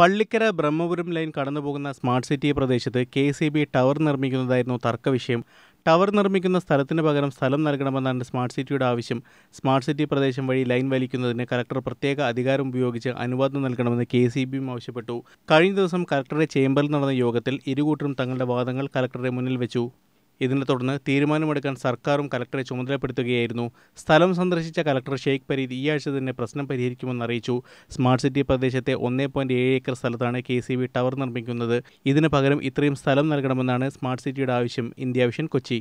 Pallikkara Brahmapuram line കടന്നുപോകുന്ന smart city പ്രദേശത്ത് K C B tower നിർമ്മിക്കുന്നതായിരുന്നു തർക്കവിഷയം ടവർ നിർമ്മിക്കുന്ന സ്ഥലത്തിന് പകരം സ്ഥലം നൽകണമെന്നാണ് സ്മാർട്ട് സിറ്റിയുടെ ആവശ്യം സ്മാർട്ട് സിറ്റി പ്രദേശം വഴി ലൈൻ വലിക്കുന്നതിന് കലക്ടർ പ്രത്യേക അധികാരം ഉപയോഗിച്ച് അനുവാദം നൽകണമെന്ന് കെ സി ബിയും ആവശ്യപ്പെട്ടു കഴിഞ്ഞ ദിവസം കലക്ടറുടെ ചേംബറിൽ നടന്ന യോഗത്തിൽ ഇരുകൂട്ടരും തങ്ങളുടെ വാദങ്ങൾ കലക്ടറെ മുന്നിൽ വെച്ചു ഇതിനെ തുടർന്ന് തീരുമാനമെടുക്കാൻ സർക്കാരും കലക്ടറെ ചുമതലപ്പെടുത്തുകയായിരുന്നു സ്ഥലം സന്ദർശിച്ച കലക്ടർ ഷെയ്ഖ് പരീദ് ഈ ആഴ്ച തന്നെ പ്രശ്നം പരിഹരിക്കുമെന്ന് അറിയിച്ചു സ്മാർട്ട് സിറ്റി പ്രദേശത്തെ ഒന്നേ പോയിന്റ് ഏഴ് ഏക്കർ സ്ഥലത്താണ് കെ സി ബി ടവർ നിർമ്മിക്കുന്നത് ഇതിന് പകരം ഇത്രയും സ്ഥലം നൽകണമെന്നാണ് സ്മാർട്ട് സിറ്റിയുടെ ആവശ്യം ഇന്ത്യ വിഷൻ കൊച്ചി